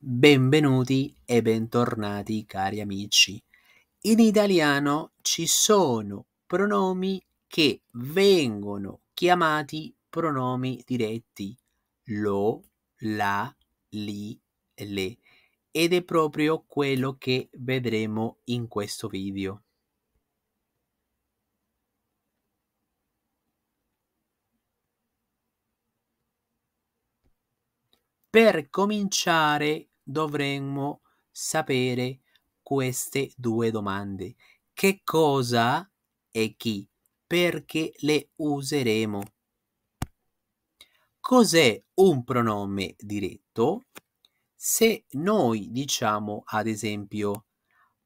Benvenuti e bentornati cari amici. In italiano ci sono pronomi che vengono chiamati pronomi diretti lo, la, li, le ed è proprio quello che vedremo in questo video. Per cominciare dovremmo sapere queste due domande. Che cosa e chi? Perché le useremo. Cos'è un pronome diretto? Se noi diciamo ad esempio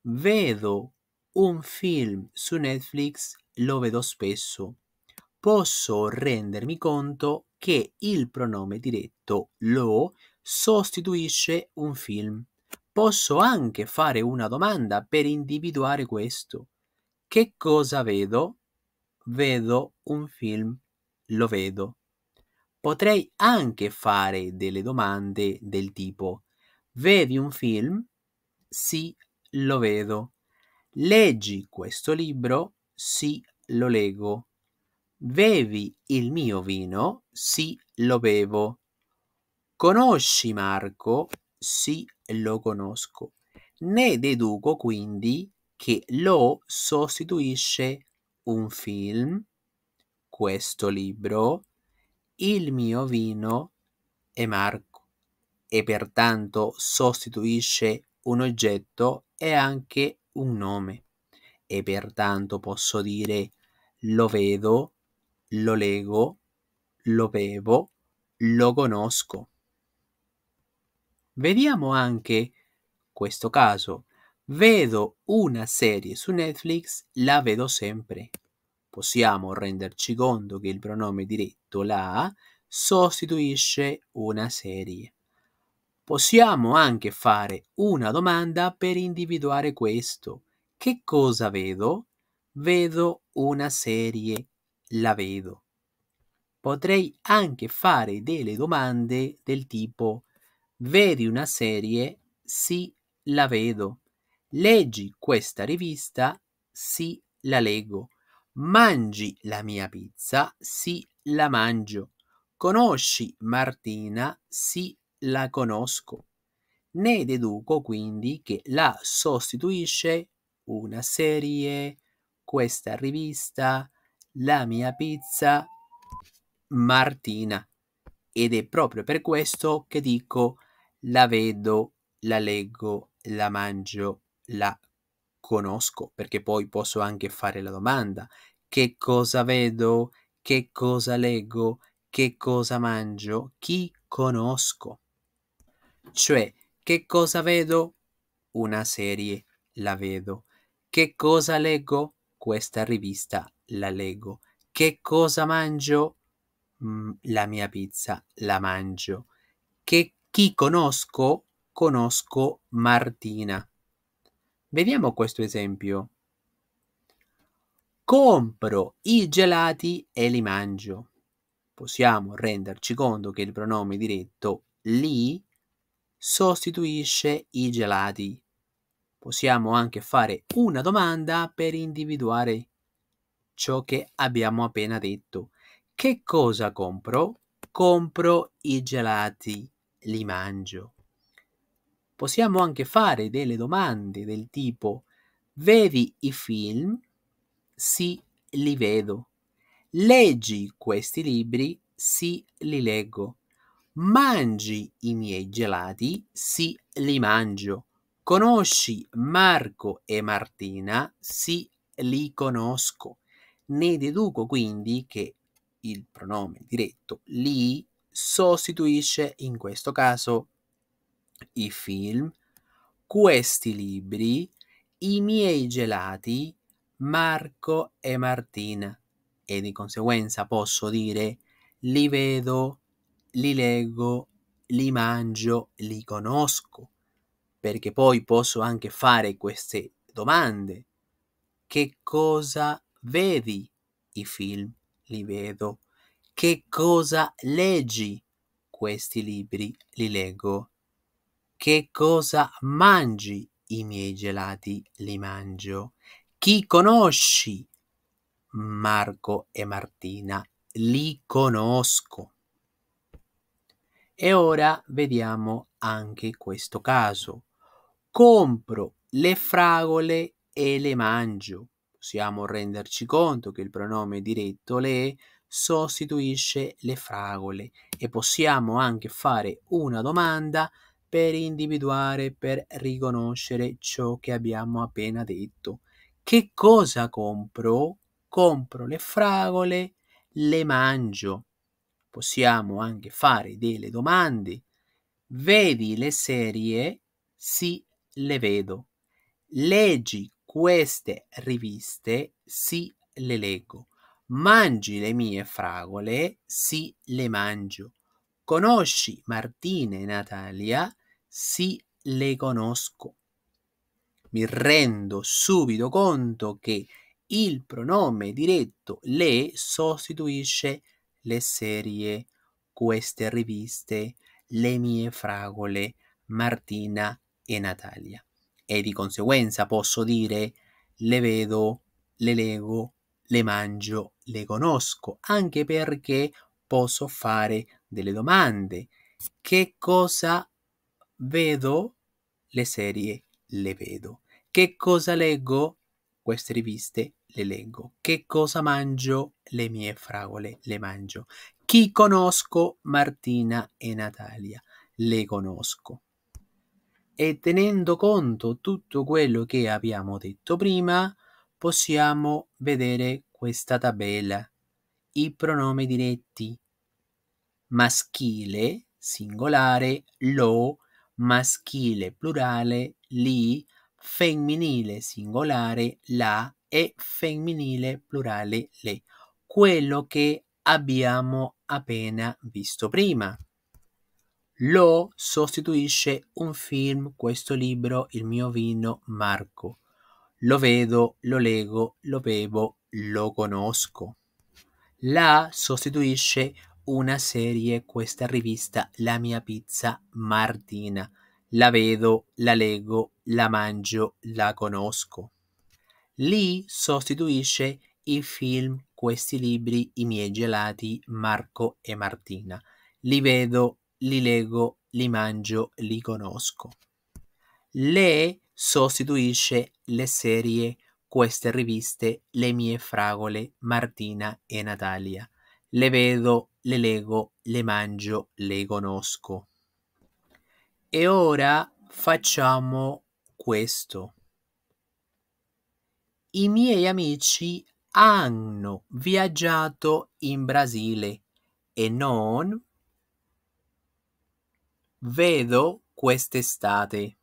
vedo un film su Netflix, lo vedo spesso, posso rendermi conto che il pronome diretto lo sostituisce un film. Posso anche fare una domanda per individuare questo. Che cosa vedo? Vedo un film, lo vedo. Potrei anche fare delle domande del tipo Vedi un film? Sì, lo vedo. Leggi questo libro? Sì, lo leggo. Bevi il mio vino? Sì, lo bevo. Conosci Marco? Sì, lo conosco. Ne deduco quindi che lo sostituisce un film, questo libro, il mio vino e Marco e pertanto sostituisce un oggetto e anche un nome e pertanto posso dire lo vedo, lo leggo, lo bevo, lo conosco. Vediamo anche questo caso. Vedo una serie su Netflix, la vedo sempre. Possiamo renderci conto che il pronome diretto la sostituisce una serie. Possiamo anche fare una domanda per individuare questo. Che cosa vedo? Vedo una serie, la vedo. Potrei anche fare delle domande del tipo Vedi una serie? Sì, la vedo. Leggi questa rivista? Sì, la leggo. Mangi la mia pizza? Sì, la mangio. Conosci Martina? Sì, la conosco. Ne deduco quindi che la sostituisce una serie, questa rivista, la mia pizza, Martina. Ed è proprio per questo che dico la vedo, la leggo, la mangio, la conosco, perché poi posso anche fare la domanda. Che cosa vedo? Che cosa leggo? Che cosa mangio? Chi conosco? Cioè, che cosa vedo? Una serie, la vedo. Che cosa leggo? Questa rivista, la leggo. Che cosa mangio? Mm, la mia pizza, la mangio. Che chi conosco? Conosco Martina. Vediamo questo esempio. Compro i gelati e li mangio. Possiamo renderci conto che il pronome diretto li sostituisce i gelati. Possiamo anche fare una domanda per individuare ciò che abbiamo appena detto. Che cosa compro? Compro i gelati li mangio. Possiamo anche fare delle domande del tipo vedi i film? Sì, li vedo. Leggi questi libri? Sì, li leggo. Mangi i miei gelati? Sì, li mangio. Conosci Marco e Martina? Sì, li conosco. Ne deduco quindi che il pronome diretto li sostituisce in questo caso i film, questi libri, i miei gelati, Marco e Martina e di conseguenza posso dire li vedo, li leggo, li mangio, li conosco, perché poi posso anche fare queste domande. Che cosa vedi? I film li vedo, che cosa leggi? Questi libri li leggo. Che cosa mangi? I miei gelati li mangio. Chi conosci? Marco e Martina li conosco. E ora vediamo anche questo caso. Compro le fragole e le mangio. Possiamo renderci conto che il pronome diretto le sostituisce le fragole e possiamo anche fare una domanda per individuare, per riconoscere ciò che abbiamo appena detto. Che cosa compro? Compro le fragole, le mangio. Possiamo anche fare delle domande. Vedi le serie? Sì, le vedo. Leggi queste riviste? Sì, le leggo. Mangi le mie fragole, sì le mangio. Conosci Martina e Natalia, sì le conosco. Mi rendo subito conto che il pronome diretto le sostituisce le serie, queste riviste, le mie fragole, Martina e Natalia. E di conseguenza posso dire le vedo, le leggo, le mangio, le conosco, anche perché posso fare delle domande. Che cosa vedo? Le serie le vedo. Che cosa leggo? Queste riviste le leggo. Che cosa mangio? Le mie fragole le mangio. Chi conosco? Martina e Natalia. Le conosco. E tenendo conto tutto quello che abbiamo detto prima, possiamo vedere questa tabella. I pronomi diretti maschile singolare, lo maschile plurale, li femminile singolare, la e femminile plurale, le. Quello che abbiamo appena visto prima. Lo sostituisce un film, questo libro, il mio vino, Marco. Lo vedo, lo leggo, lo bevo, lo conosco. La sostituisce una serie, questa rivista La mia pizza Martina. La vedo, la leggo, la mangio, la conosco. Li sostituisce i film, questi libri, i miei gelati, Marco e Martina. Li vedo, li leggo, li mangio, li conosco. Le sostituisce le serie queste riviste Le mie fragole, Martina e Natalia. Le vedo, le leggo, le mangio, le conosco. E ora facciamo questo. I miei amici hanno viaggiato in Brasile e non vedo quest'estate.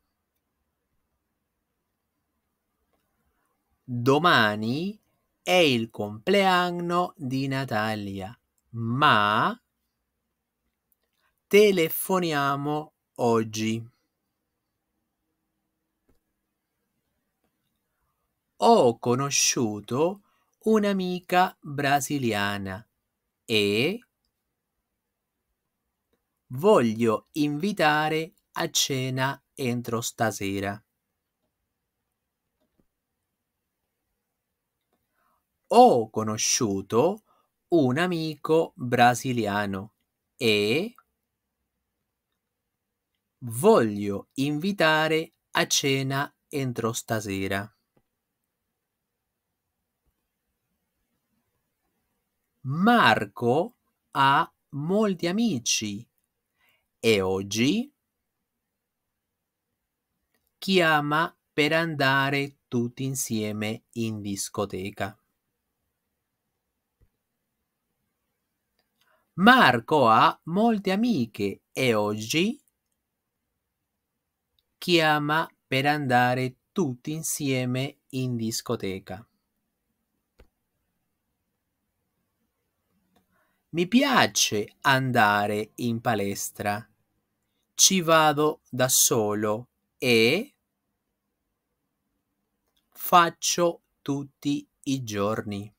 domani è il compleanno di Natalia, ma telefoniamo oggi. Ho conosciuto un'amica brasiliana e voglio invitare a cena entro stasera. ho conosciuto un amico brasiliano e voglio invitare a cena entro stasera. Marco ha molti amici e oggi chiama per andare tutti insieme in discoteca. Marco ha molte amiche e oggi chiama per andare tutti insieme in discoteca. Mi piace andare in palestra. Ci vado da solo e faccio tutti i giorni.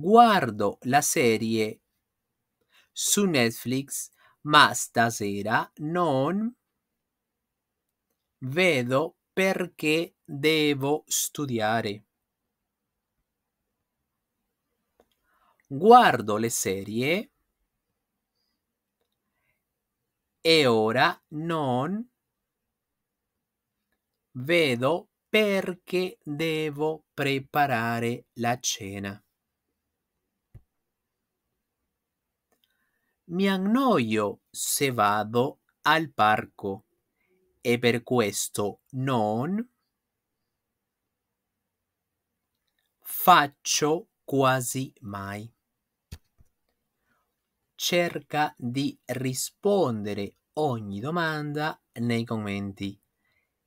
guardo la serie su Netflix, ma stasera non vedo perché devo studiare. Guardo le serie e ora non vedo perché devo preparare la cena. mi annoio se vado al parco e per questo non faccio quasi mai. Cerca di rispondere ogni domanda nei commenti.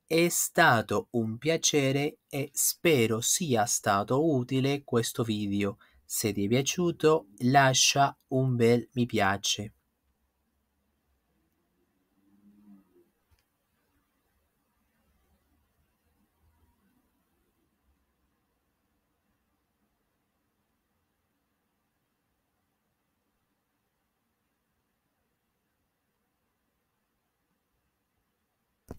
È stato un piacere e spero sia stato utile questo video. Se ti è piaciuto lascia un bel mi piace.